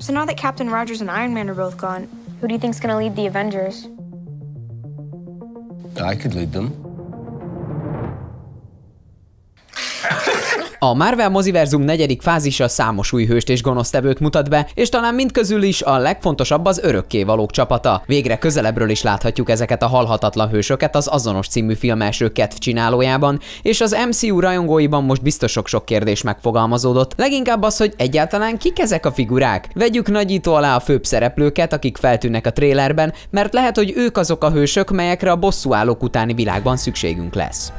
So now that Captain Rogers and Iron Man are both gone, who do you think's gonna lead the Avengers? I could lead them. A Marvel moziverzum negyedik fázisa számos új hőst és gonosztevőt mutat be, és talán mindközül is a legfontosabb az valók csapata. Végre közelebbről is láthatjuk ezeket a halhatatlan hősöket az azonos című film első Cat csinálójában, és az MCU rajongóiban most biztos sok-sok kérdés megfogalmazódott. Leginkább az, hogy egyáltalán kik ezek a figurák? Vegyük nagyító alá a főbb szereplőket, akik feltűnnek a trélerben, mert lehet, hogy ők azok a hősök, melyekre a bosszúállók utáni világban szükségünk lesz.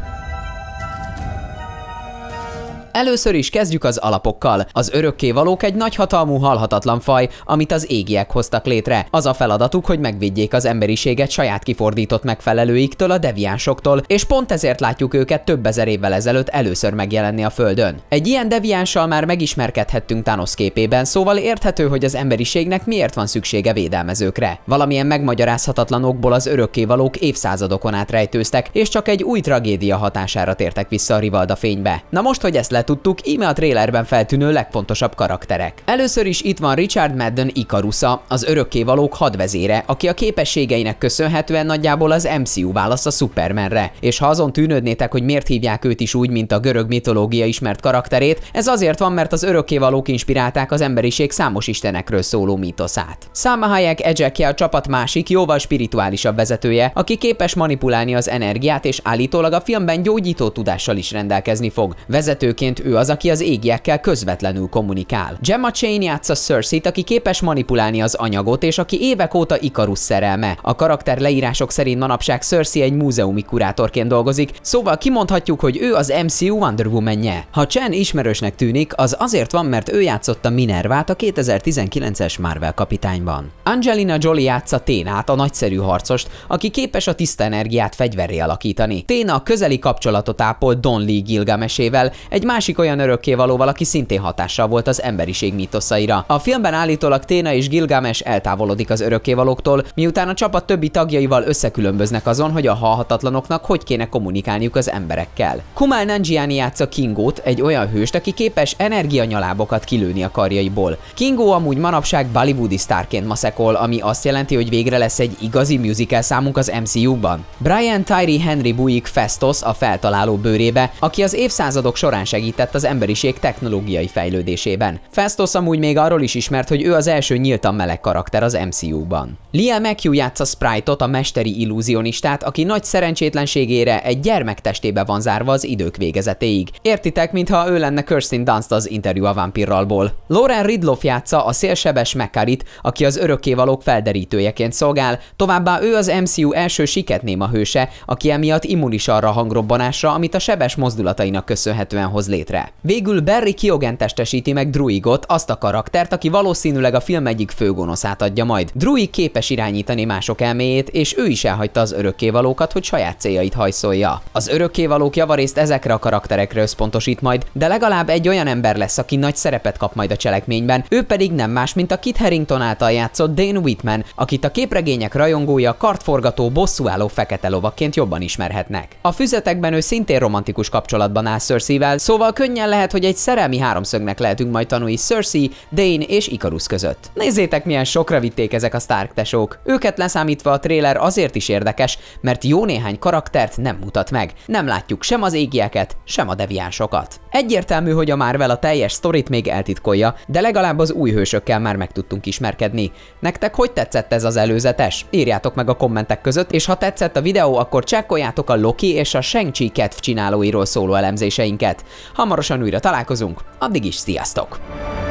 Először is kezdjük az alapokkal. Az örökkévalók egy nagyhatalmú halhatatlan faj, amit az égiek hoztak létre. Az a feladatuk, hogy megvédjék az emberiséget saját kifordított megfelelőiktől, a deviánsoktól, és pont ezért látjuk őket több ezer évvel ezelőtt először megjelenni a Földön. Egy ilyen deviánssal már megismerkedhettünk Thanos képében, szóval érthető, hogy az emberiségnek miért van szüksége védelmezőkre. Valamilyen megmagyarázhatatlan okból az örökkévalók évszázadokon át rejtőztek, és csak egy új tragédia hatására tértek vissza a Rivalda fénybe. Na most, hogy ezt tudtuk, íme a trailerben feltűnő legfontosabb karakterek. Először is itt van Richard Madden Ikarusa, az örökkévalók hadvezére, aki a képességeinek köszönhetően nagyjából az MCU válasz a Supermanre. És ha azon tűnődnétek, hogy miért hívják őt is úgy, mint a görög mitológia ismert karakterét, ez azért van, mert az örökkévalók inspirálták az emberiség számos istenekről szóló mítoszát. Számahelyek Hayek Ejekje a csapat másik, jóval spirituálisabb vezetője, aki képes manipulálni az energiát, és állítólag a filmben gyógyító tudással is rendelkezni fog. Vezetőként egyébként ő az, aki az égiekkel közvetlenül kommunikál. Gemma Chain játsza cersei aki képes manipulálni az anyagot, és aki évek óta ikarus szerelme. A karakter leírások szerint manapság Cersei egy múzeumi kurátorként dolgozik, szóval kimondhatjuk, hogy ő az MCU Wonder Woman-je. Ha Chen ismerősnek tűnik, az azért van, mert ő játszotta Minervát a 2019-es Marvel kapitányban. Angelina Jolie játsza Ténát, a nagyszerű harcost, aki képes a tiszta energiát fegyverré alakítani. Téna a közeli kapcsolatot ápol Don Lee Gilgamesével, egy más másik olyan való valaki szintén hatással volt az emberiség mítoszaira. A filmben állítólag Téna és Gilgames eltávolodik az örökkévalóktól, miután a csapat többi tagjaival összekülönböznek azon, hogy a halhatatlanoknak hogy kéne kommunikálniuk az emberekkel. Kumal Nanjiani játsza Kingót, egy olyan hőst, aki képes energianyalábokat kilőni a karjaiból. Kingó amúgy manapság Bollywoodi sztárként maszekol, ami azt jelenti, hogy végre lesz egy igazi musical számunk az MCU-ban. Brian Tyree Henry bújik Festos a feltaláló bőrébe, aki az évszázadok során segít segített az emberiség technológiai fejlődésében. Festos amúgy még arról is ismert, hogy ő az első nyíltan meleg karakter az MCU-ban. Liam McHugh játsza Sprite-ot, a mesteri illúzionistát, aki nagy szerencsétlenségére egy gyermek testébe van zárva az idők végezetéig. Értitek, mintha ő lenne Kirsten Dunst az interjú a vampirralból. Lauren Ridloff játsza a szélsebes Mekarit, aki az örökkévalók felderítőjeként szolgál, továbbá ő az MCU első siketnéma hőse, aki emiatt immunis arra a hangrobbanásra, amit a sebes mozdulatainak köszönhetően hoz létre létre. Végül Barry Kiogen testesíti meg Druigot, azt a karaktert, aki valószínűleg a film egyik főgonoszát adja majd. Druig képes irányítani mások elméjét, és ő is elhagyta az örökkévalókat, hogy saját céljait hajszolja. Az örökkévalók javarészt ezekre a karakterekre összpontosít majd, de legalább egy olyan ember lesz, aki nagy szerepet kap majd a cselekményben, ő pedig nem más, mint a Kit Harington által játszott Dane Whitman, akit a képregények rajongója kartforgató bosszúálló fekete lovaként jobban ismerhetnek. A füzetekben ő szintén romantikus kapcsolatban áll Cersei-vel, szóval Szóval könnyen lehet, hogy egy szerelmi háromszögnek lehetünk majd tanulni Cersei, Dane és Icarus között. Nézzétek, milyen sokra vitték ezek a Stark tesók. Őket leszámítva a tréler azért is érdekes, mert jó néhány karaktert nem mutat meg. Nem látjuk sem az égieket, sem a deviánsokat. Egyértelmű, hogy a Marvel a teljes sztorit még eltitkolja, de legalább az új hősökkel már meg tudtunk ismerkedni. Nektek hogy tetszett ez az előzetes? Írjátok meg a kommentek között, és ha tetszett a videó, akkor csekkoljátok a Loki és a Shang-Chi kedv csinálóiról szóló elemzéseinket. Hamarosan újra találkozunk, addig is sziasztok!